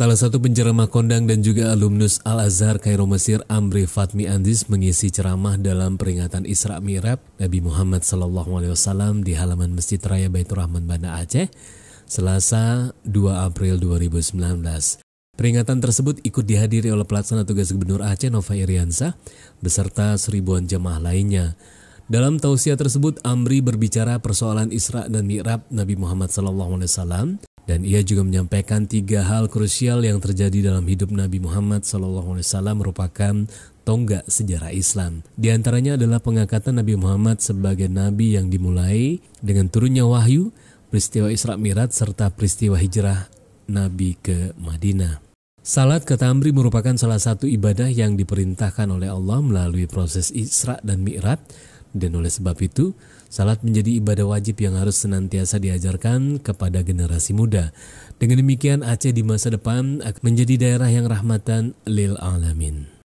Salah satu penceramah kondang dan juga alumnus Al-Azhar Kairo Mesir Amri Fatmi Andis mengisi ceramah dalam peringatan Isra Mi'raj Nabi Muhammad SAW di halaman Masjid Raya Baitur Rahman Banda Aceh Selasa 2 April 2019. Peringatan tersebut ikut dihadiri oleh pelaksana tugas Gubernur Aceh Nova Iriansa beserta seribuan jemaah lainnya. Dalam tausiah tersebut, Amri berbicara persoalan Isra dan Mi'raj Nabi Muhammad SAW dan ia juga menyampaikan tiga hal krusial yang terjadi dalam hidup Nabi Muhammad SAW merupakan tonggak sejarah Islam. Di antaranya adalah pengangkatan Nabi Muhammad sebagai nabi yang dimulai dengan turunnya wahyu, peristiwa Isra Mi'raj serta peristiwa hijrah Nabi ke Madinah. Salat ke Tamri merupakan salah satu ibadah yang diperintahkan oleh Allah melalui proses Isra dan Mi'raj dan oleh sebab itu, salat menjadi ibadah wajib yang harus senantiasa diajarkan kepada generasi muda. Dengan demikian, Aceh di masa depan akan menjadi daerah yang rahmatan lil alamin.